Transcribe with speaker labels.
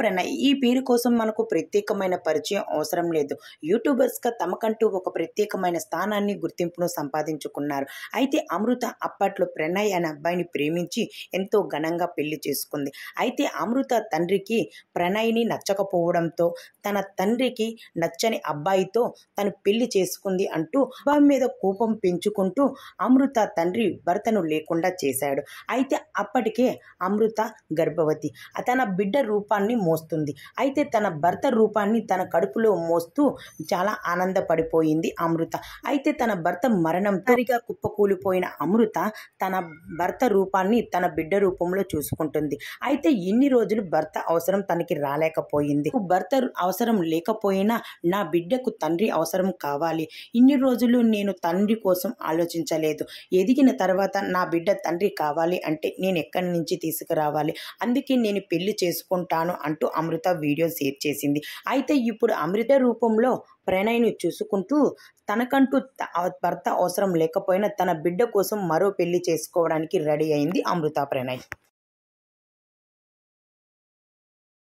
Speaker 1: ప్రణయ్ ఈ పేరు కోసం మనకు ప్రత్యేకమైన పరిచయం అవసరం లేదు యూట్యూబర్స్గా తమకంటూ ఒక ప్రత్యేకమైన స్థానాన్ని గుర్తింపును సంపాదించుకున్నారు అయితే అమృత అప్పట్లో ప్రణయ్ అనే అబ్బాయిని ప్రేమించి ఎంతో ఘనంగా పెళ్లి చేసుకుంది అయితే అమృత తండ్రికి ప్రణయ్ని నచ్చకపోవడంతో తన తండ్రికి నచ్చని అబ్బాయితో తను పెళ్లి చేసుకుంది అంటూ అబ్బాయి మీద కోపం పెంచుకుంటూ అమృత తండ్రి భర్తను లేకుండా చేశాడు అయితే అప్పటికే అమృత గర్భవతి తన బిడ్డ రూపాన్ని రూపాన్ని మోస్తుంది అయితే తన భర్త రూపాన్ని తన కడుపులో మోస్తూ చాలా ఆనందపడిపోయింది అమృత అయితే తన భర్త మరణం తరిగా కుప్పకూలిపోయిన అమృత తన భర్త రూపాన్ని తన బిడ్డ రూపంలో చూసుకుంటుంది అయితే ఇన్ని రోజులు భర్త అవసరం తనకి రాలేకపోయింది భర్త అవసరం లేకపోయినా నా బిడ్డకు తండ్రి అవసరం కావాలి ఇన్ని రోజులు నేను తండ్రి కోసం ఆలోచించలేదు ఎదిగిన తర్వాత నా బిడ్డ తండ్రి కావాలి అంటే నేను ఎక్కడి నుంచి తీసుకురావాలి అందుకే నేను పెళ్లి చేసుకుంటాను అంటూ అమృత వీడియో షేర్ చేసింది అయితే ఇప్పుడు అమృత రూపంలో ప్రణయ్ని చూసుకుంటూ తనకంటూ భర్త అవసరం లేకపోయినా తన బిడ్డ కోసం మరో పెళ్లి చేసుకోవడానికి రెడీ అయింది అమృత ప్రణయ్